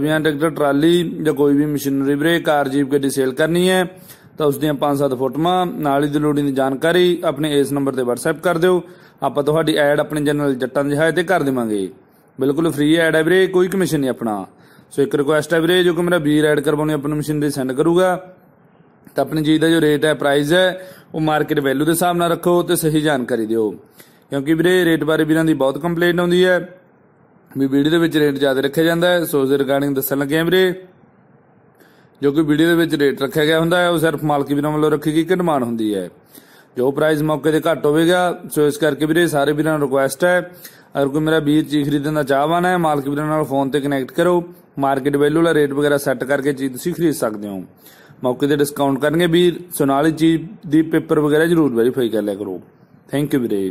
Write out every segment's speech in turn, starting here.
ਵੀ ਆ tractor trolley ਜਾਂ ਕੋਈ ਵੀ ਮਸ਼ੀਨਰੀ ਬਰੇ ਕਾਰ ਜੀਪ ਗੱਡੀ ਸੇਲ ਕਰਨੀ ਹੈ ਤਾਂ ਉਸ ਦੀਆਂ 5-7 ਫੋਟੋਆਂ ਨਾਲ ਹੀ ਦੀ ਜਾਣਕਾਰੀ ਆਪਣੇ ਇਸ ਨੰਬਰ ਤੇ WhatsApp ਕਰ ਦਿਓ ਆਪਾਂ ਤੁਹਾਡੀ ਐਡ ਆਪਣੇ ਜਨਰਲ ਜੱਟਾਂ ਦੇ ਹਾਇ ਤੇ ਕਰ ਦੇਵਾਂਗੇ ਬਿਲਕੁਲ ਫ੍ਰੀ ਐਡ ਹੈ ਵੀਰੇ ਕੋਈ ਕਮਿਸ਼ਨ ਨਹੀਂ ਆਪਣਾ ਸੋ ਇੱਕ ਰਿਕੁਐਸਟ ਹੈ ਵੀਰੇ ਜੋ ਕਿ ਮੇਰਾ ਵੀਰ ਐਡ ਕਰਵਾਉਣੀ ਆਪਣੀ ਦੇ ਸੈਂਡ ਕਰੂਗਾ ਤਾਂ ਆਪਣੀ ਜੀ ਦਾ ਜੋ ਰੇਟ ਹੈ ਪ੍ਰਾਈਸ ਹੈ ਉਹ ਮਾਰਕੀਟ ਵੈਲਿਊ ਦੇ ਹਿਸਾਬ ਨਾਲ ਰੱਖੋ ਤੇ ਸਹੀ ਜਾਣਕਾਰੀ ਦਿਓ ਕਿਉਂਕਿ ਵੀਰੇ ਰੇਟ ਬਾਰੇ ਵੀਰਾਂ ਦੀ ਬਹੁਤ ਕੰਪਲੇਂਟ ਆਉਂਦੀ ਹੈ ਵੀ ਵੀਡੀਓ ਦੇ ਵਿੱਚ ਰੇਟ ਜ਼ਿਆਦਾ ਰੱਖਿਆ ਜਾਂਦਾ ਹੈ ਸੋ ਇਸ ਰਿਗਾਰਡਿੰਗ ਦੱਸਣ ਲੱਗੇ ਆ ਵੀਰੇ ਜੋ ਕਿ ਵੀਡੀਓ ਦੇ ਵਿੱਚ ਰੇਟ ਰੱਖਿਆ ਗਿਆ ਹੁੰਦਾ ਹੈ ਉਹ ਸਿਰਫ ਮਾਲਕੀ ਬਿਨਾਂ ਵੱਲੋਂ ਰੱਖੀ ਗਈ ਕਿ ਡਿਮਾਂਡ ਹੁੰਦੀ ਹੈ ਜੋ ਪ੍ਰਾਈਸ ਮੌਕੇ ਤੇ ਘੱਟ ਹੋਵੇਗਾ ਸੋ ਇਸ ਕਰਕੇ ਵੀਰੇ ਸਾਰੇ ਵੀਰਾਂ ਨੂੰ ਰਿਕੁਐਸਟ ਹੈ ਅਗਰ ਕੋਈ ਮੇਰਾ ਵੀਰ ਚੀਜ਼ ਖਰੀਦਣ ਦਾ ਚਾਹਵਾਨ ਹੈ ਮਾਲਕ ਵੀਰਾਂ ਨਾਲ ਫੋਨ ਤੇ ਕਨੈਕਟ ਕਰੋ ਮਾਰਕੀਟ ਵੈਲਿਊ ਦਾ ਰੇਟ ਵਗੈਰਾ ਸੈੱਟ ਕਰਕੇ ਚੀਜ਼ ਤੁਸੀਂ ਖਰੀਦ ਸਕਦੇ ਹੋ ਮੌਕੇ ਤੇ ਡਿਸਕਾਊਂਟ ਕਰਨਗੇ ਵੀਰ ਸੋ ਨਾਲ ਹੀ ਚੀਜ਼ ਦੀ ਪੇਪਰ ਵਗੈਰਾ ਜ਼ਰੂਰ ਵੈਰੀਫਾਈ ਕਰ ਲਿਆ ਕਰੋ ਥੈਂਕ ਯੂ ਵੀਰੇ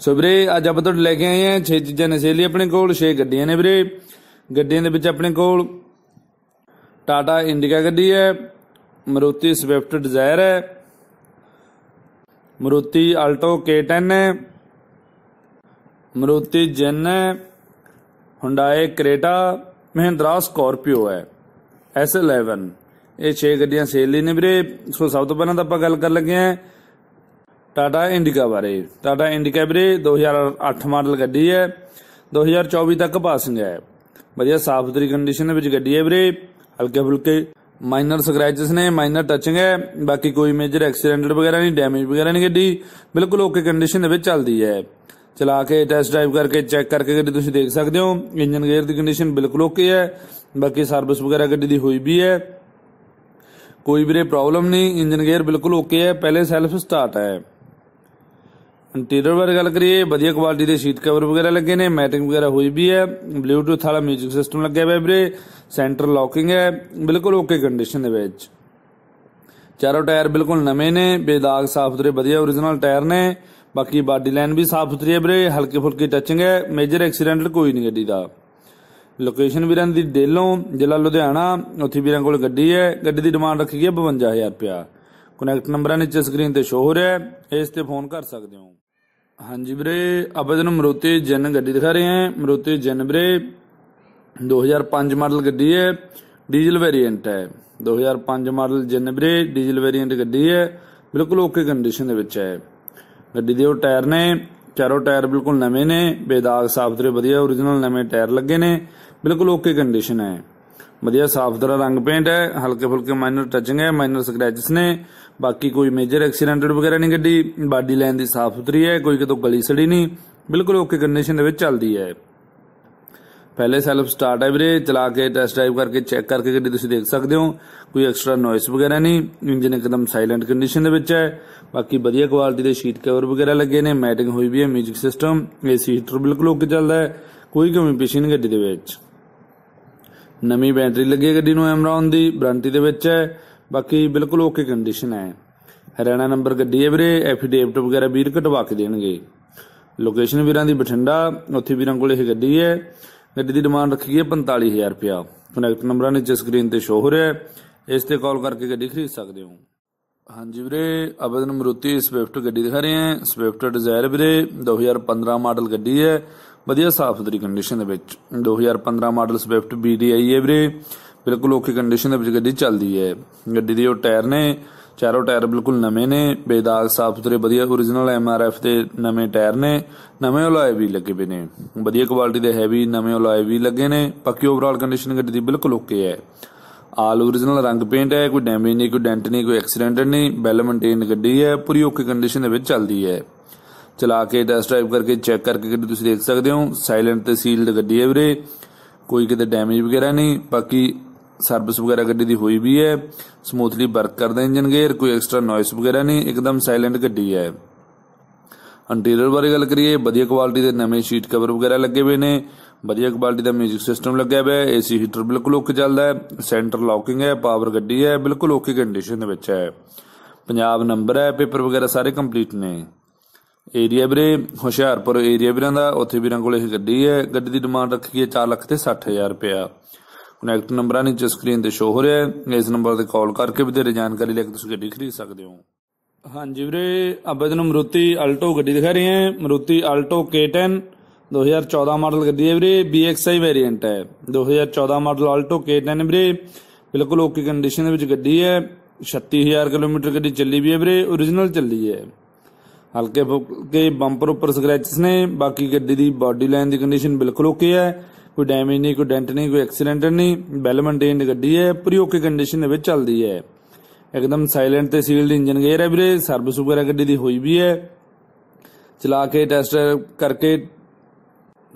ਸੋ ਵੀਰੇ ਅੱਜ ਆਪਾਂ ਤੁਹਾਡੇ ਲੈ ਕੇ ਆਏ ਆ 6 ਚੀਜ਼ਾਂ ਨੇ ਸੇਲੀ ਆਪਣੇ ਕੋਲ 6 ਗੱਡੀਆਂ ਨੇ ਵੀਰੇ ਗੱਡੀਆਂ ਦੇ ਵਿੱਚ ਆਪਣੇ ਕੋਲ ਟਾਟਾ ਇੰਡੀਕਾ ਗੱਡੀ ਹੈ ਮਰੂਤੀ ਸਵਿਫਟ ਡਿਜ਼ਾਇਰ ਹੈ ਮਰੂਤੀ ਆਲਟੋ K10 ਹੈ ਮਰੂਤੀ ਜਨ ਹੈ ਹੁੰਡਾਈ ਕ੍ਰੇਟਾ ਮਹਿੰਦਰਾ ਸਕੋਰਪੀਓ ਹੈ S11 ਇਹ 6 ਗੱਡੀਆਂ ਸੇਲ ਲਈ ਨੇ ਵੀਰੇ ਸੋ ਸਭ ਤੋਂ ਪਹਿਲਾਂ ਤਾਂ ਆਪਾਂ ਗੱਲ ਕਰਨ ਲੱਗੇ ਆਂ ਟਾਟਾ ਇੰਡੀਕਾ ਬਾਰੇ ਟਾਟਾ ਇੰਡੀਕਾ ਵੀਰੇ 2008 ਮਾਡਲ ਗੱਡੀ ਹੈ 2024 ਤੱਕ ਪਾਸਿੰਗ ਹੈ ਵਧੀਆ ਸਾਫ ਸੁਥਰੀ ਕੰਡੀਸ਼ਨ ਵਿੱਚ ਗੱਡੀ ਹੈ ਵੀਰੇ ਹਲਕੇ ਫੁਲਕੇ ਮਾਈਨਰ ਸਕ੍ਰੈਚਸ ਨੇ ਮਾਈਨਰ ਟੱਚਿੰਗ ਹੈ ਬਾਕੀ ਕੋਈ ਮੇਜਰ ਐਕਸੀਡੈਂਟ ਵਗੈਰਾ ਨਹੀਂ ਡੈਮੇਜ ਵਗੈਰਾ ਨਹੀਂ ਗੱਡੀ ਬਿਲਕੁਲ ਓਕੇ ਕੰਡੀਸ਼ਨ ਦੇ ਵਿੱਚ ਚੱਲਦੀ ਹੈ ਚਲਾ ਕੇ ਟੈਸਟ ਡਰਾਈਵ ਕਰਕੇ ਚੈੱਕ ਕਰਕੇ ਗੱਡੀ ਤੁਸੀਂ ਦੇਖ ਸਕਦੇ ਹੋ ਇੰਜਨ ਗੇਅਰ ਦੀ ਕੰਡੀਸ਼ਨ ਬਿਲਕੁਲ ਓਕੇ ਹੈ ਬਾਕੀ ਸਰਵਿਸ ਵਗੈਰਾ ਗੱਡੀ ਦੀ ਹੋਈ ਵੀ ਹੈ ਕੋਈ ਵੀਰੇ ਪ੍ਰੋਬਲਮ ਨਹੀਂ ਇੰਜਨ ਗੇਅਰ ਬਿਲਕੁਲ ਓਕੇ ਹੈ ਪਹਿਲੇ ਸੈਲਫ ਸਟਾਰਟ ਹੈ ਇੰਟੀਰੀਅਰ ਬਾਰੇ ਗੱਲ ਕਰੀਏ ਵਧੀਆ ਕੁਆਲਿਟੀ ਦੇ ਸ਼ੀਟ ਕਵਰ ਵਗੈਰਾ ਲੱਗੇ ਨੇ ਮੈਟਿੰਗ ਵਗੈਰਾ ਹੋਈ ਵੀ ਹੈ ਬਲੂਟੁੱਥ ਵਾਲਾ 뮤직 ਸਿਸਟਮ ਲੱਗਿਆ ਹੋਇਆ ਵੀਰੇ ਸੈਂਟਰ ਲੋਕਿੰਗ ਹੈ ਬਿਲਕੁਲ ਓਕੇ ਕੰਡੀਸ਼ਨ ਦੇ ਵਿੱਚ ਚਾਰੋ ਟਾਇਰ ਬਿਲਕੁਲ ਨਵੇਂ ਨੇ ਬੇਦਾਗ ਸਾਫ ਸੁਥਰੇ ਵਧੀਆ origignal ਟਾਇਰ ਨੇ ਬਾਕੀ ਬਾਡੀ ਲਾਈਨ ਵੀ ਸਾਫ ਸੁਥਰੀ ਹੈ ਵੀਰੇ ਹਲਕੇ ਫੁਲਕੇ ਟੱਚਿੰਗ ਹੈ ਮੇਜਰ ਐਕਸੀਡੈਂਟਲ ਕੋਈ ਨਹੀਂ ਗੱਡੀ ਦਾ ਲੋਕੇਸ਼ਨ ਵੀਰਾਂ ਦੀ ਡੇਲੋਂ ਜ਼ਿਲ੍ਹਾ ਲੁਧਿਆਣਾ ਉੱਥੇ ਵੀਰਾਂ ਕੋਲ ਗੱਡੀ ਹੈ ਗੱਡੀ ਦੀ ਡਿਮਾਂਡ ਰੱਖੀ ਗਈ ਹੈ 52000 ਰੁਪਿਆ ਕਨੈਕਟ ਨੰਬਰਾਂ ਨੀਚੇ ਸਕਰੀਨ ਤੇ ਸ਼ੋ ਹੋ ਰਿਹਾ ਹੈ ਇਸ ਤੇ ਫੋਨ ਕਰ ਸਕਦੇ ਹੋ ਹਾਂਜੀ ਵੀਰੇ ਅਬਦਨ ਮਰੂਤੀ ਜਨ ਗੱਡੀ ਦਿਖਾ ਰਹੇ ਹਾਂ ਮਰੂਤੀ ਜਨ ਵੀਰੇ 2005 ਮਾਡਲ ਗੱਡੀ ਹੈ ਡੀਜ਼ਲ ਵੇਰੀਐਂਟ ਹੈ 2005 ਮਾਡਲ ਜਨ ਵੀਰੇ ਡੀਜ਼ਲ ਵੇਰੀਐਂਟ ਗੱਡੀ ਹੈ ਬਿਲਕੁਲ ਓਕੇ ਕੰਡੀਸ਼ਨ ਦੇ ਵਿੱਚ ਹੈ ਗੱਡੀ ਦੇ ਉਹ ਟਾਇਰ ਨੇ ਚਾਰੋਂ ਟਾਇਰ ਬਿਲਕੁਲ ਨਵੇਂ ਨੇ ਬੇਦਾਗ ਸਾਫ ਤੇ ਵਧੀਆ origignal ਨਵੇਂ ਟਾਇਰ ਲੱਗੇ ਨੇ ਬਿਲਕੁਲ ਓਕੇ ਕੰਡੀਸ਼ਨ ਹੈ ਵਧੀਆ ਸਾਫ ਤਰ੍ਹਾਂ ਰੰਗ ਪੇਂਟ ਹੈ ਹਲਕੇ ਫੁਲਕੇ ਮਾਈਨਰ ਟੱਚਿੰਗ ਹੈ ਮਾਈਨਰ ਸਕ੍ਰੈਚਸ ਨੇ ਬਾਕੀ ਕੋਈ ਮੇਜਰ ਐਕਸੀਡੈਂਟਡ ਵਗੈਰਾ ਨਹੀਂ ਗੱਡੀ ਬਾਡੀ ਲਾਈਨ ਦੀ ਸਾਫ ਸੁਥਰੀ ਹੈ ਕੋਈ ਕਿਤੋਂ ਗਲੀ ਸੜੀ ਨਹੀਂ ਬਿਲਕੁਲ ਓਕੇ ਕੰਡੀਸ਼ਨ ਦੇ ਵਿੱਚ ਚੱਲਦੀ ਹੈ ਪਹਿਲੇ ਸੈਲਫ ਸਟਾਰਟ ਹੈ ਵੀਰੇ ਚਲਾ ਕੇ ਟੈਸਟ ਡਰਾਈਵ ਕਰਕੇ ਚੈੱਕ ਕਰਕੇ ਗੱਡੀ ਤੁਸੀਂ ਦੇਖ ਸਕਦੇ ਹੋ ਕੋਈ ਐਕਸਟਰਾ ਨੋਇਸ ਵਗੈਰਾ ਨਹੀਂ ਇੰਜਨ ਇੱਕਦਮ ਸਾਇਲੈਂਟ ਕੰਡੀਸ਼ਨ ਦੇ ਵਿੱਚ ਹੈ ਬਾਕੀ ਵਧੀਆ ਕੁਆਲਿਟੀ ਦੇ ਸ਼ੀਟ ਕਵਰ ਵਗੈਰਾ ਲੱਗੇ ਨੇ ਮੈਟਿੰਗ ਹੋਈ ਵੀ ਹੈ 뮤직 ਸਿਸਟਮ ਏਸੀ ਹੀਟਰ ਬਿਲਕੁਲ ਓਕੇ ਚੱਲਦਾ ਹੈ ਕੋਈ ਕਮੀ ਪਿਛੇ ਨਹੀਂ ਗੱਡੀ ਦੇ ਵਿੱਚ ਨਵੀਂ ਬੈਟਰੀ ਲੱਗੀ ਗੱਡੀ ਨੂੰ ਐਮਰਾਨ ਦੀ ਵਾਰੰਟੀ ਦੇ ਵਿੱਚ ਹੈ ਬਾਕੀ ਬਿਲਕੁਲ ਓਕੇ ਕੰਡੀਸ਼ਨ ਹੈ ਹਰਿਆਣਾ ਨੰਬਰ ਗੱਡੀ ਹੈ ਵੀਰੇ ਐਫੀਡੇਵਿਟ ਵਗੈਰਾ ਵੀਰ ਕਟਵਾ ਕੇ ਦੇਣਗੇ ਲੋਕੇਸ਼ਨ ਵੀਰਾਂ ਦੀ ਬਠਿੰਡਾ ਉੱਥੇ ਵੀਰਾਂ ਕੋਲ ਇਹ ਗੱਡੀ ਹੈ ਗੱਡੀ ਦੀ ਡਿਮਾਂਡ ਰੱਖੀ ਹੈ 45000 ਰੁਪਿਆ ਕਨੈਕਟ ਨੰਬਰਾਂ ਨੇ ਜਿਸ ਸਕਰੀਨ ਤੇ ਸ਼ੋ ਹੋ ਰਿਹਾ ਹੈ ਇਸ ਤੇ ਕਾਲ ਕਰਕੇ ਗੱਡੀ ਖਰੀਦ ਸਕਦੇ ਹੋ ਹਾਂਜੀ ਵੀਰੇ ਅਬਦਨ ਮਰੂਤੀ ਸਵਿਫਟ ਗੱਡੀ ਦਿਖਾ ਰਹੇ ਹਾਂ ਸਵਿਫਟ ਡਿਜ਼ਾਇਰ ਵੀਰੇ 2015 ਮਾਡਲ ਗੱਡੀ ਹੈ ਵਧੀਆ ਸਾਫ ਸੁਥਰੀ ਕੰਡੀਸ਼ਨ ਦੇ ਵਿੱਚ 2015 ਮਾਡਲ ਸਵਿਫਟ BDI ਹੈ ਵੀਰੇ ਬਿਲਕੁਲ ਓਕੇ ਕੰਡੀਸ਼ਨ ਦੇ ਵਿੱਚ ਗੱਡੀ ਚੱਲਦੀ ਹੈ ਗੱਡੀ ਦੇ ਉਹ ਟਾਇਰ ਨੇ ਚਾਰੋ ਟਾਇਰ ਬਿਲਕੁਲ ਨਵੇਂ ਨੇ ਬੇਦਾਗ ਸਾਫ ਸੁਥਰੇ ਵਧੀਆ origignal MRF ਦੇ ਨਵੇਂ ਟਾਇਰ ਨੇ ਨਵੇਂ ਅਲੋਏ ਵੀ ਲੱਗੇ ਪਏ ਨੇ ਵਧੀਆ ਕੁਆਲਿਟੀ ਦੇ ਹੈਵੀ ਨਵੇਂ ਅਲੋਏ ਵੀ ਲੱਗੇ ਨੇ ਪੱਕੀ ਓਵਰਆਲ ਕੰਡੀਸ਼ਨ ਗੱਡੀ ਦੀ ਬਿਲਕੁਲ ਓਕੇ ਹੈ ਆਲ origignal ਰੰਗ ਪੇਂਟ ਹੈ ਕੋਈ ਡੈਮੇਜ ਨਹੀਂ ਕੋਈ ਡੈਂਟ ਨਹੀਂ ਕੋਈ ਐਕਸੀਡੈਂਟ ਨਹੀਂ ਬੈਲ ਮੇਨਟੇਨ ਗੱਡੀ ਹੈ ਪੂਰੀ ਓਕੇ ਕੰਡੀਸ਼ਨ ਦੇ ਵਿੱਚ ਚੱਲਦੀ ਹੈ ਚਲਾ ਕੇ ਟੈਸਟ ਡਰਾਈਵ ਕਰਕੇ ਚੈੱਕ ਕਰਕੇ ਗੱਡੀ ਤੁਸੀਂ ਦੇਖ ਸਕਦੇ ਹੋ ਸਾਇਲੈਂਟ ਤੇ ਸੀਲਡ ਗੱਡੀ ਹੈ ਵੀਰੇ ਕੋਈ ਕਿਤੇ ਡੈਮੇਜ ਵਗੈਰਾ ਨਹੀਂ ਬਾਕੀ ਸਰਵਿਸ ਵਗੈਰਾ ਗੱਡੀ ਦੀ ਹੋਈ ਵੀ ਹੈ ਸਮੂਥਲੀ ਵਰਕ ਕਰਦਾ ਇੰਜਨ ਗੇਅਰ ਕੋਈ ਐਕਸਟਰਾ ਨੋਇਸ ਵਗੈਰਾ ਨਹੀਂ ਇੱਕਦਮ ਸਾਇਲੈਂਟ ਗੱਡੀ ਹੈ ਇੰਟੀਰੀਅਰ ਬਾਰੇ ਗੱਲ ਕਰੀਏ ਵਧੀਆ ਕੁਆਲਿਟੀ ਦੇ ਨਵੇਂ ਸ਼ੀਟ ਕਵਰ ਵਗੈਰਾ ਲੱਗੇ ਹੋਏ ਨੇ ਵਧੀਆ ਕੁਆਲਿਟੀ ਦਾ 뮤직 ਸਿਸਟਮ ਲੱਗਿਆ ਹੋਇਆ ਹੈ ਏਸੀ ਹੀਟਰ ਬਿਲਕੁਲ ਓਕੇ ਚੱਲਦਾ ਹੈ ਸੈਂਟਰ ਲੌਕਿੰਗ ਹੈ ਪਾਵਰ ਗੱਡੀ ਹੈ ਬਿਲਕੁਲ ਓਕੇ ਕੰਡੀਸ਼ਨ ਦੇ ਵਿੱਚ ਹੈ ਪੰਜਾਬ ਨੰਬਰ ਹੈ ਪੇਪਰ ਵਗੈਰਾ ਸਾਰੇ ਕੰਪਲੀਟ ਨੇ ਏਰੀਆ ਵੀਰੇ ਹੁਸ਼ਿਆਰਪੁਰ ਏਰੀਆ ਵੀਰਾਂ ਦਾ ਉੱਥੇ ਵੀਰਾਂ ਕੋਲ ਇਹ ਗੱਡੀ ਹੈ ਗੱਡੀ ਦੀ ਡਿਮਾਂਡ ਰੱਖੀ ਹੈ 4 ਲੱਖ ਤੇ 60000 ਰੁਪਿਆ ਕਨੈਕਟ ਨੰਬਰਾਂ ਜਿਸ ਸਕਰੀਨ ਤੇ ਸ਼ੋ ਹੋ ਰਿਹਾ ਹੈ ਇਸ ਨੰਬਰ ਤੇ ਕਾਲ ਕਰਕੇ ਵੀ ਤੇਰੇ ਜਾਣਕਾਰੀ ਲੈ ਕੇ ਤੁਸੀਂ ਗੱਡੀ ਖਰੀਦ ਸਕਦੇ ਹੋ ਹਾਂਜੀ ਵੀਰੇ ਅੱਬੇ ਤੁਹਾਨੂੰ ਮਰੂਤੀ ਅਲਟੋ ਗੱਡੀ ਦਿਖਾ ਰਹੇ ਹਾਂ ਮਰੂਤੀ ਅਲਟੋ K10 2014 ਮਾਡਲ ਗੱਡੀ ਹੈ ਵੀਰੇ BXI ਵੇਰੀਐਂਟ ਹੈ 2014 ਮਾਡਲ ਅਲਟੋ K10 ਵੀਰੇ ਬਿਲਕੁਲ ਓਕੇ ਕੰਡੀਸ਼ਨ ਦੇ ਵਿੱਚ ਗੱਡੀ ਹੈ 36000 ਕਿਲੋਮੀਟਰ ਗੱਡੀ ਚੱਲੀ ਵੀ ਹੈ ਵੀਰੇ origignal ਚੱਲੀ ਹੈ ਹਲਕੇ ਫੁਲਕੇ ਬੰਪਰ ਉੱਪਰ ਸਕ੍ਰੈਚਸ ਨੇ ਬਾਕੀ ਗੱਡੀ ਦੀ ਬਾਡੀ ਲਾਈਨ ਦੀ ਕੰਡੀਸ਼ਨ ਬਿਲਕੁਲ ਓਕੇ ਹੈ ਕੋਈ ਡੈਮੇਜ ਨਹੀਂ ਕੋਈ ਡੈਂਟ ਨਹੀਂ ਕੋਈ ਐਕਸੀਡੈਂਟ ਨਹੀਂ ਵੈਲ ਮੇਨਟੇਨਡ ਗੱਡੀ ਹੈ ਪੂਰੀ ਓਕੇ ਕੰਡੀਸ਼ਨ ਦੇ ਵਿੱਚ ਚੱਲਦੀ ਹੈ ਇੱਕਦਮ ਸਾਇਲੈਂਟ ਤੇ ਸੀਲਡ ਇੰਜਨ ਗੇਅਰ ਹੈ ਵੀਰੇ ਸਰਵਿਸ ਵਗੈਰਾ ਗੱਡੀ ਦੀ ਹੋਈ ਵੀ ਹੈ ਚਲਾ ਕੇ ਟੈਸਟ ਕਰਕੇ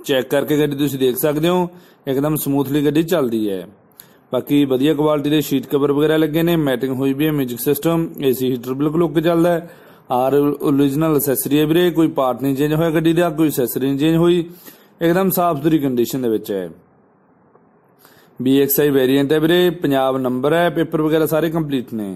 ਚੈੱਕ ਕਰਕੇ ਗੱਡੀ ਤੁਸੀਂ ਦੇਖ ਸਕਦੇ ਹੋ ਇੱਕਦਮ ਸਮੂਥਲੀ ਗੱਡੀ ਚੱਲਦੀ ਹੈ ਬਾਕੀ ਵਧੀਆ ਕੁਆਲਿਟੀ ਦੇ ਸ਼ੀਟ ਕਵਰ ਵਗੈਰਾ ਲੱਗੇ ਨੇ ਮੈਟਿੰਗ ਹੋਈ ਵੀ ਹੈ ਮਿਊਜ਼ਿਕ ਸਿਸਟਮ ਏਸੀ ਹੀਟਰ ਬਿਲਕੁਲ ਓਕੇ ਚੱਲਦਾ ਹੈ ਆਰ origignal ਅਸੈਸਰੀ ਹੈ ਵੀਰੇ ਕੋਈ ਪਾਰਟ ਨਹੀਂ ਚੇਂਜ ਹੋਇਆ ਗੱਡੀ ਦਾ ਕੋਈ ਅਸੈਸਰੀ ਨਹੀਂ ਚੇਂਜ ਹੋਈ ਇੱਕਦਮ ਸਾਫ ਸੁਥਰੀ ਕੰਡੀਸ਼ਨ ਦੇ ਵਿੱਚ ਹੈ BXI ਵੇਰੀਐਂਟ ਹੈ ਵੀਰੇ ਪੰਜਾਬ ਨੰਬਰ ਹੈ ਪੇਪਰ ਵਗੈਰਾ ਸਾਰੇ ਕੰਪਲੀਟ ਨੇ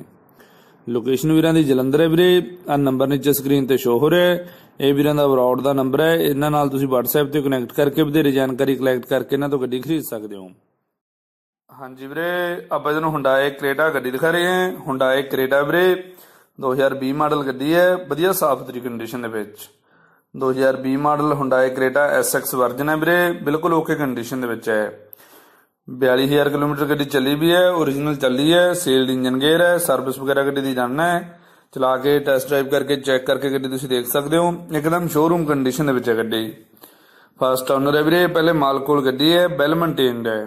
ਲੋਕੇਸ਼ਨ ਵੀਰਾਂ ਦੀ ਜਲੰਧਰ ਹੈ ਵੀਰੇ ਆ ਨੰਬਰ ਨੀਚੇ ਸਕਰੀਨ ਤੇ ਸ਼ੋ ਹੋ ਰਿਹਾ ਹੈ ਇਹ ਵੀਰਾਂ ਦਾ ਅਬਰਾਡ ਦਾ ਨੰਬਰ ਹੈ ਇਹਨਾਂ ਨਾਲ ਤੁਸੀਂ WhatsApp ਤੇ ਕਨੈਕਟ ਕਰਕੇ ਵਧੇਰੇ ਜਾਣਕਾਰੀ ਕਲੈਕਟ ਕਰਕੇ ਇਹਨਾਂ ਤੋਂ ਗੱਡੀ ਖਰੀਦ ਸਕਦੇ ਹੋ ਹਾਂਜੀ ਵੀਰੇ ਆਪਾਂ ਜਨੂੰ ਹੁੰਡਾਏ ਕ੍ਰੇਟਾ ਗੱਡੀ ਦਿਖਾ ਰਹੇ ਹਾਂ ਹੁੰਡਾਏ ਕ੍ਰੇਟਾ ਵੀਰੇ 2020 ਮਾਡਲ ਗੱਡੀ ਹੈ ਵਧੀਆ ਸਾਫ਼ ਸੁਥਰੀ ਕੰਡੀਸ਼ਨ ਦੇ ਵਿੱਚ 2020 model Hyundai Creta SX version ਹੈ ਵੀਰੇ ਬਿਲਕੁਲ ਓਕੇ ਕੰਡੀਸ਼ਨ ਦੇ ਵਿੱਚ ਹੈ 42000 ਕਿਲੋਮੀਟਰ ਗੱਡੀ ਚੱਲੀ ਵੀ ਹੈ origignal ਚੱਲੀ ਹੈ ਸੇਲਡ ਇੰਜਨ ਗੇਅਰ ਹੈ ਸਰਵਿਸ ਵਗੈਰਾ ਗੱਡੀ ਦੀ ਜਾਣਨਾ ਹੈ ਚਲਾ ਕੇ ਟੈਸਟ ਡਰਾਈਵ ਕਰਕੇ ਚੈੱਕ ਕਰਕੇ ਗੱਡੀ ਤੁਸੀਂ ਦੇਖ ਸਕਦੇ ਹੋ ਇੱਕਦਮ ਸ਼ੋਰੂਮ ਕੰਡੀਸ਼ਨ ਦੇ ਵਿੱਚ ਹੈ ਗੱਡੀ ਫਸਟ ਓਨਰ ਹੈ ਵੀਰੇ ਪਹਿਲੇ ਮਾਲਕ ਕੋਲ ਗੱਡੀ ਹੈ ਬੈਲ ਮੇਨਟੇਨਡ ਹੈ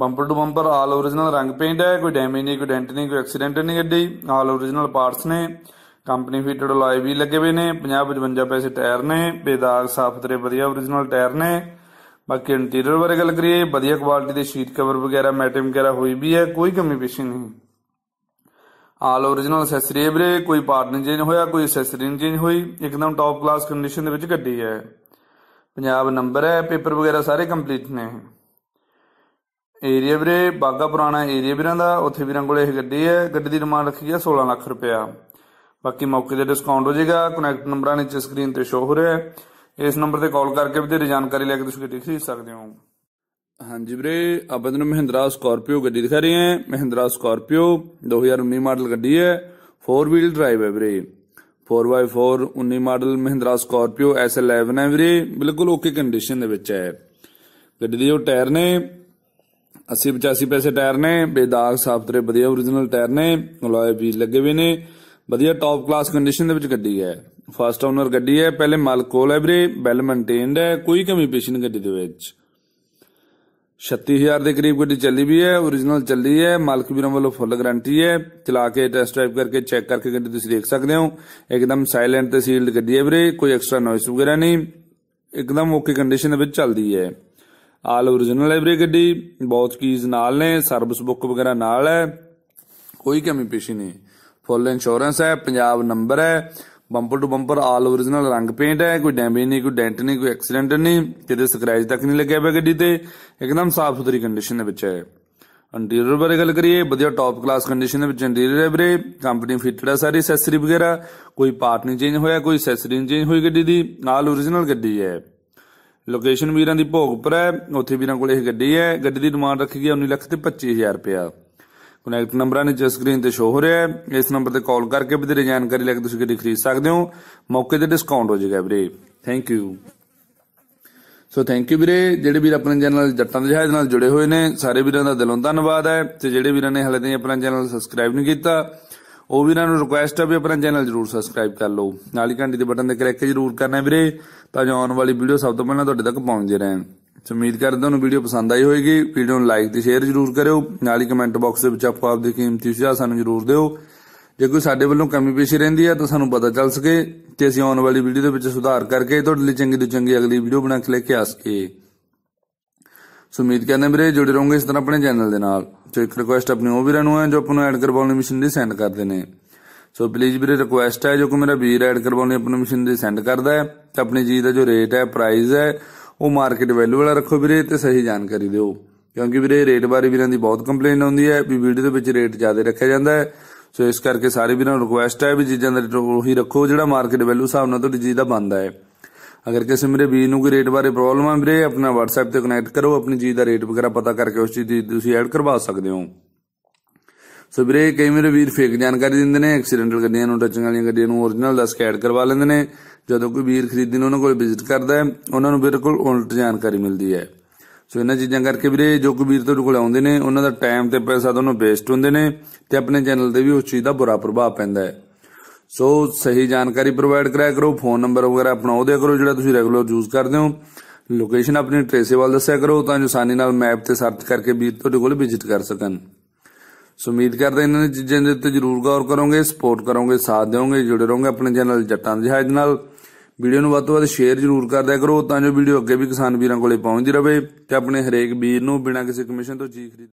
bumper to bumper all origignal ਰੰਗ ਪੇਂਟ ਹੈ ਕੋਈ ਡੈਮੇਜ ਨਹੀਂ ਕੋਈ ਡੈਂਟ ਨਹੀਂ ਕੋਈ ਐਕਸੀਡੈਂਟ ਨਹੀਂ ਗੱਡੀ ਆਲ origignal ਪਾਰਟਸ ਨੇ ਕੰਪਨੀ ਫਿਟਡ ਅਲੋਏ ਵੀ ਲੱਗੇ ਹੋਏ ਨੇ 50 55 ਪੈਸੇ ਟਾਇਰ ਨੇ ਬੇਦਾਗ ਸਾਫ ਤਰੇ ਵਧੀਆ origignal ਟਾਇਰ ਨੇ ਬਾਕੀ ਇੰਟੀਰੀਅਰ ਬਾਰੇ ਗੱਲ ਕਰੀਏ ਵਧੀਆ ਕੁਆਲਿਟੀ ਦੇ ਸ਼ੀਟ ਕਵਰ ਵਗੈਰਾ ਮੈਟਿੰਗ ਵਗੈਰਾ ਹੋਈ ਵੀ ਹੈ ਕੋਈ ਕਮੀ ਪੇਸ਼ੀ ਨਹੀਂ ਆਲ origignal ਅਸੈਸਰੀ ਬਰੇ ਕੋਈ ਪਾਰਟ ਨਹੀਂ ਚੇਂਜ ਹੋਇਆ ਕੋਈ ਅਸੈਸਰੀ ਨਹੀਂ ਚੇਂਜ ਹੋਈ ਇੱਕਦਮ ਟੌਪ ਕਲਾਸ ਕੰਡੀਸ਼ਨ ਦੇ ਵਿੱਚ ਗੱਡੀ ਹੈ ਪੰਜਾਬ ਨੰਬਰ ਹੈ ਪੇਪਰ ਵਗੈਰਾ ਸਾਰੇ ਕੰਪਲੀਟ ਨੇ ਏਰੀਆ ਵੀਰੇ ਬਾਗਾ ਪੁਰਾਣਾ ਏਰੀਆ ਵੀਰਾਂ ਦਾ ਉੱਥੇ ਵੀਰਾਂ ਕੋਲੇ ਇਹ ਗੱਡੀ ਹੈ ਗੱਡੀ ਦੀ ਰਮਾਨ ਰੱਖੀ ਹੈ 16 ਲੱਖ ਰੁਪਿਆ ਬਾਕੀ ਮੌਕੇ ਤੇ ਡਿਸਕਾਊਂਟ ਹੋ ਜਾਏਗਾ ਕਨੈਕਟ ਨੰਬਰਾਂ ਨੀਚੇ ਸਕਰੀਨ ਤੇ ਸ਼ੋ ਹੋ ਰਿਹਾ ਹੈ ਇਸ ਨੰਬਰ ਤੇ ਕਾਲ ਕਰਕੇ ਵੀ ਤੇ ਜਾਣਕਾਰੀ ਲੈ ਕੇ ਤੁਸੀਂ ਗੱਡੀ ਖਰੀਦ ਸਕਦੇ ਹੋ ਹਾਂਜੀ ਵੀਰੇ ਆਪਾਂ ਤੁਹਾਨੂੰ ਮਹਿੰਦਰਾ ਸਕਾਰਪੀਓ ਗੱਡੀ ਦਿਖਾ ਰਹੇ ਹਾਂ ਮਹਿੰਦਰਾ ਸਕਾਰਪੀਓ 2019 ਮਾਡਲ ਗੱਡੀ ਹੈ 4 ਵੀਲ ਡਰਾਈਵ ਹੈ ਵੀਰੇ 4x4 19 model Mahindra Scorpio S11 ਹੈ ਵੀਰੇ ਬਿਲਕੁਲ ਓਕੇ ਕੰਡੀਸ਼ਨ ਦੇ ਵਿੱਚ ਹੈ ਗੱਡੀ ਦੇ ਜੋ ਟਾਇਰ ਨੇ 80 85 ਪੈਸੇ ਟਾਇਰ ਨੇ ਬੇਦਾਗ ਸਾਫ ਤਰੇ ਵਧੀਆ origignal ਟਾਇਰ ਨੇ ਅਲੋਏ ਵੀ ਲੱਗੇ ਵੀ ਨੇ ਵਧੀਆ ਟਾਪ ਕਲਾਸ ਕੰਡੀਸ਼ਨ ਦੇ ਵਿੱਚ ਗੱਡੀ ਹੈ ਫਸਟ ਓਨਰ ਗੱਡੀ ਹੈ ਪਹਿਲੇ ਮਾਲਕ ਕੋਲ ਹੈ ਵੀਰੇ ਵੈਲ ਮੇਨਟੇਨਡ ਹੈ ਕੋਈ ਕਮੀ ਪੇਸ਼ੀ ਨਹੀਂ ਗੱਡੀ ਦੇ ਵਿੱਚ 36000 ਦੇ ਕਰੀਬ ਗੱਡੀ ਚੱਲੀ ਵੀ ਹੈ origignal ਚੱਲੀ ਹੈ ਮਾਲਕ ਵੀਰਾਂ ਵੱਲੋਂ ਫੁੱਲ ਗਾਰੰਟੀ ਹੈ ਚਲਾ ਕੇ ਟੈਸਟ ਡਰਾਈਵ ਕਰਕੇ ਚੈੱਕ ਕਰਕੇ ਗੱਡੀ ਤੁਸੀਂ ਦੇਖ ਸਕਦੇ ਹੋ ਇੱਕਦਮ ਸਾਇਲੈਂਟ ਤੇ ਸੀਲਡ ਗੱਡੀ ਹੈ ਵੀਰੇ ਕੋਈ ਐਕਸਟਰਾ ਨੋਇਸ ਵਗੈਰਾ ਨਹੀਂ ਇੱਕਦਮ ਓਕੇ ਕੰਡੀਸ਼ਨ ਦੇ ਵਿੱਚ ਚੱਲਦੀ ਹੈ ਆਲ origignal ਐਵਰੀ ਗੱਡੀ ਬਹੁਤ ਕੀਜ਼ ਨਾਲ ਨੇ ਸਰਵਿਸ ਬੁੱਕ ਵਗੈਰਾ ਨਾਲ ਹੈ ਕੋਈ ਕਮੀ ਪੇਸ਼ੀ ਨਹੀਂ ਫੁੱਲ ਇੰਸ਼ੋਰੈਂਸ ਹੈ ਪੰਜਾਬ ਨੰਬਰ ਹੈ bumper to bumper all origignal ਰੰਗ ਪੇਂਟ ਹੈ ਕੋਈ ਡੈਮੇਜ ਨਹੀਂ ਕੋਈ ਡੈਂਟ ਨਹੀਂ ਕੋਈ ਐਕਸੀਡੈਂਟ ਨਹੀਂ ਕਿਤੇ ਸਕ੍ਰੈਚ ਤੱਕ ਨਹੀਂ ਲੱਗਿਆ ਹੋਇਆ ਗੱਡੀ ਤੇ ਇੱਕਦਮ ਸਾਫ਼ ਸੁਥਰੀ ਕੰਡੀਸ਼ਨ ਦੇ ਵਿੱਚ ਹੈ ਇੰਟੀਰੀਅਰ ਬਾਰੇ ਗੱਲ ਕਰੀਏ ਵਧੀਆ ਟਾਪ ਕਲਾਸ ਕੰਡੀਸ਼ਨ ਦੇ ਵਿੱਚ ਇੰਟੀਰੀਅਰ ਹੈ ਵੀਰੇ ਕੰਪਨੀ ਫਿੱਟਡ ਹੈ ਸਾਰੀ ਐਸੈਸਰੀ ਵਗੈਰਾ ਕੋਈ ਪਾਰਟ ਨਹੀਂ ਚੇਂਜ ਹੋਇਆ ਕੋਈ ਐਸੈਸਰੀ ਨਹੀਂ ਚੇਂਜ ਹੋਈ ਗੱਡੀ ਦੀ ਨਾਲ origignal ਗੱਡੀ ਹੈ ਲੋਕੇਸ਼ਨ ਵੀਰਾਂ ਦੀ ਭੋਗਪੁਰ ਹੈ ਉੱਥੇ ਵੀਰਾਂ ਕੋਲ ਇਹ ਗੱਡੀ ਹੈ ਗੱਡੀ ਦੀ ਡਿਮਾਂਡ ਰੱਖੀ ਗਈ 19 ਲੱਖ ਤੇ 25000 ਰੁਪਇਆ ਕਨੈਕਟ ਨੰਬਰਾਂ ਨੇ ਜਸ ਸਕਰੀਨ ਤੇ ਸ਼ੋਅ ਹੋ ਰਿਹਾ ਹੈ ਇਸ ਨੰਬਰ ਤੇ ਕਾਲ ਕਰਕੇ ਵੀ ਵਧੇਰੇ ਜਾਣਕਾਰੀ ਲੈ ਕੇ ਤੁਸੀਂ ਗੱਡੀ ਖਰੀਦ ਸਕਦੇ ਹੋ ਮੌਕੇ ਤੇ ਡਿਸਕਾਊਂਟ ਹੋ ਜਾਏਗਾ ਵੀਰੇ thank you so thank you ਵੀਰੇ ਜਿਹੜੇ ਵੀਰ ਆਪਣੇ ਚੈਨਲ ਜੱਟਾਂ ਦੇ ਜਹਾਜ਼ ਨਾਲ ਜੁੜੇ ਹੋਏ ਨੇ ਸਾਰੇ ਵੀਰਾਂ ਦਾ ਦਿਲੋਂ ਧੰਨਵਾਦ ਹੈ ਤੇ ਜਿਹੜੇ ਵੀਰਾਂ ਨੇ ਹਲੇ ਤੱਕ ਆਪਣਾ ਚੈਨਲ ਸਬਸਕ੍ਰਾਈਬ ਨਹੀਂ ਕੀਤਾ ਉਹ ਇਹਨਾਂ ਨੂੰ ਰਿਕੁਐਸਟ ਆ ਵੀ ਆਪਣਾ ਚੈਨਲ ਜਰੂਰ ਸਬਸਕ੍ਰਾਈਬ ਕਰ ਲਓ ਨਾਲ ਹੀ ਘੰਟੀ ਦੇ ਬਟਨ ਤੇ ਕਲਿੱਕ ਜਰੂਰ ਕਰਨਾ ਵੀਰੇ ਤਾਂ ਜੋ ਆਉਣ ਵਾਲੀ ਵੀਡੀਓ ਸਭ ਤੋਂ ਪਹਿਲਾਂ ਤੁਹਾਡੇ ਤੱਕ ਪਹੁੰਚਦੇ ਰਹਿਣ ਸੋ ਉਮੀਦ ਕਰਦਾ ਤੁਹਾਨੂੰ ਵੀਡੀਓ ਪਸੰਦ ਆਈ ਹੋਵੇਗੀ ਵੀਡੀਓ ਨੂੰ ਲਾਈਕ ਤੇ ਸ਼ੇਅਰ ਜਰੂਰ ਕਰਿਓ ਨਾਲ ਹੀ ਕਮੈਂਟ ਬਾਕਸ ਦੇ ਵਿੱਚ ਆਪੋ ਦੇ ਕੀਮਤੀ ਸੁਝਾਅ ਸਾਨੂੰ ਜਰੂਰ ਦਿਓ ਜੇ ਕੋਈ ਸਾਡੇ ਵੱਲੋਂ ਕਮੀ ਪੇਸ਼ੀ ਰਹਿੰਦੀ ਹੈ ਤਾਂ ਸਾਨੂੰ ਪਤਾ ਚੱਲ ਸਕੇ ਤੇ ਅਸੀਂ ਆਉਣ ਵਾਲੀ ਵੀਡੀਓ ਦੇ ਵਿੱਚ ਸੁਧਾਰ ਕਰਕੇ ਤੁਹਾਡੇ ਲਈ ਚੰਗੀ ਤੋਂ ਚੰਗੀ ਅਗਲੀ ਵੀਡੀਓ ਬਣਾ ਕੇ ਲੈ ਕੇ ਆ ਸਕੀਏ ਸੋ ਉਮੀਦ ਕਰਦੇ ਵੀਰੇ ਜੁੜੇ ਰਹੋਗੇ ਇਸ ਤਰ੍ਹਾਂ ਆਪਣੇ ਚੈਨਲ ਦੇ ਨਾਲ ਸੋ ਇੱਕ ਰਿਕੁਐਸਟ ਆਪਣੇ ਉਹ ਵੀਰਾਂ ਨੂੰ ਹੈ ਜੋ ਨੂੰ ਐਡ ਕਰਵਾਉਣ ਲਈ ਮਸ਼ੀਨ ਸੈਂਡ ਕਰਦੇ ਨੇ ਸੋ ਪਲੀਜ਼ ਵੀਰੇ ਰਿਕੁਐਸਟ ਹੈ ਜੋ ਕੋ ਮੇਰਾ ਵੀਰ ਐਡ ਕਰਵਾਉਣ ਲਈ ਆਪਣੀ ਮਸ਼ੀਨ ਦੀ ਸੈਂਡ ਕਰਦਾ ਹੈ ਤਾਂ ਆਪਣੀ ਚੀਜ਼ ਦਾ ਜੋ ਰੇਟ ਹੈ ਪ੍ਰਾਈਸ ਹੈ ਉਹ ਮਾਰਕੀਟ ਵੈਲਿਊ ਵਾਲਾ ਰੱਖੋ ਵੀਰੇ ਤੇ ਸਹੀ ਜਾਣਕਾਰੀ ਦਿਓ ਕਿਉਂਕਿ ਵੀਰੇ ਰੇਟ ਬਾਰੇ ਵੀਰਾਂ ਦੀ ਬਹੁਤ ਕੰਪਲੇਨ ਆਉਂਦੀ ਹੈ ਵੀ ਵੀਡੀਓ ਦੇ ਵਿੱਚ ਰੇਟ ਜ਼ਿਆਦਾ ਰੱਖਿਆ ਜਾਂਦਾ ਹੈ ਸੋ ਇਸ ਕਰਕੇ ਸਾਰੇ ਵੀਰਾਂ ਨੂੰ ਰਿਕੁਐਸਟ ਹੈ ਵੀ ਚੀਜ਼ਾਂ ਦਾ ਰੇਟ ਉਹੀ ਰੱਖੋ ਜਿਹੜਾ ਮਾਰਕੀਟ ਵੈਲਿਊ ਹਿਸਾਬ ਨਾਲ ਤੁਹਾਡੀ ਚੀਜ਼ ਦਾ ਬਣਦਾ ਹੈ ਅਗਰ ਕਿਸੇ ਮੇਰੇ ਬੀਜ ਨੂੰ ਕੋਈ ਰੇਟ ਬਾਰੇ ਪ੍ਰੋਬਲਮ ਆ ਵੀਰੇ ਆਪਣਾ WhatsApp ਤੇ ਕਨੈਕਟ ਕਰੋ ਆਪਣੀ ਚੀਜ਼ ਦਾ ਰੇਟ ਵਗੈਰਾ ਪਤਾ ਕਰਕੇ ਉਸ ਚੀਜ਼ ਦੀ ਤੁਸੀਂ ਐਡ ਕਰਵਾ ਸਕਦੇ ਹੋ ਸੋ ਵੀਰੇ ਕਈ ਮੇਰੇ ਵੀਰ ਫੇਕ ਜਾਣਕਾਰੀ ਦਿੰਦੇ ਨੇ ਐਕਸੀਡੈਂਟਲ ਗੱਡੀਆਂ ਨੂੰ ਟੱਚਿੰਗ ਵਾਲੀਆਂ ਗੱਡੀਆਂ ਨੂੰ origignal ਦੱਸ ਕੇ ਐਡ ਕਰਵਾ ਲੈਂਦੇ ਨੇ ਜਦੋਂ ਕੋਈ ਵੀਰ ਖਰੀਦਣ ਉਹਨਾਂ ਕੋਲ ਵਿਜ਼ਿਟ ਕਰਦਾ ਹੈ ਉਹਨਾਂ ਨੂੰ ਬਿਲਕੁਲ ਉਲਟ ਜਾਣਕਾਰੀ ਮਿਲਦੀ ਹੈ ਸੋ ਇਹਨਾਂ ਚੀਜ਼ਾਂ ਕਰਕੇ ਵੀਰੇ ਜੋ ਕੋਈ ਵੀਰ ਤੁਹਾਡੇ ਕੋਲ ਆਉਂਦੇ ਨੇ ਉਹਨਾਂ ਦਾ ਟਾਈਮ ਤੇ ਪੈਸਾ ਦੋਨੋਂ ਵੇਸਟ ਹੁੰਦੇ ਨੇ ਤੇ ਆਪਣੇ ਚੈਨਲ ਤੇ ਵੀ ਉਸ ਚੀਜ਼ ਦਾ ਬੁਰਾ ਪ੍ਰਭਾਵ ਪੈਂਦਾ ਹੈ ਸੋ ਸਹੀ ਜਾਣਕਾਰੀ ਪ੍ਰੋਵਾਈਡ ਕਰਾਇਆ ਕਰੋ ਫੋਨ ਨੰਬਰ ਵਗੈਰਾ ਆਪਣਾ ਉਹਦੇ ਕਰੋ ਜਿਹੜਾ ਤੁਸੀਂ ਰੈਗੂਲਰ ਯੂਜ਼ ਕਰਦੇ ਹੋ ਲੋਕੇਸ਼ਨ ਆਪਣੀ ਟ੍ਰੇਸੇਬਲ ਦੱਸਿਆ ਕਰੋ ਤਾਂ ਜੋ ਸਾਨੀ ਨਾਲ ਮੈਪ ਤੇ ਸਰਚ ਕਰਕੇ ਵੀ ਤੁਹਾਡੇ ਕੋਲ ਵਿਜ਼ਿਟ ਕਰ ਸਕਣ ਸੋ ਉਮੀਦ ਕਰਦੇ ਇਹਨਾਂ ਦੀ ਚੀਜ਼ਾਂ ਦੇ ਉੱਤੇ ਜ਼ਰੂਰ ਗੌਰ ਕਰੋਗੇ ਸਪੋਰਟ ਕਰੋਗੇ ਸਾਥ ਦਿਓਗੇ ਜੁੜੇ ਰਹੋਗੇ ਆਪਣੇ ਚੈਨਲ ਜੱਟਾਂ ਦੇ ਜਹਾਜ਼ ਨਾਲ ਵੀਡੀਓ ਨੂੰ ਵੱਧ ਤੋਂ ਵੱਧ ਸ਼ੇਅਰ ਜ਼ਰੂਰ ਕਰਦਿਆ ਕਰੋ ਤਾਂ ਜੋ ਵੀਡੀਓ ਅੱਗੇ ਵੀ ਕਿਸਾਨ ਵੀਰਾਂ ਕੋਲੇ ਪਹੁੰਚਦੀ ਰਹੇ ਤੇ ਆਪਣੇ ਹਰੇਕ ਵੀਰ ਨੂੰ ਬਿਨਾਂ ਕਿਸੇ ਕਮਿਸ਼ਨ ਤੋਂ ਚੀਜ਼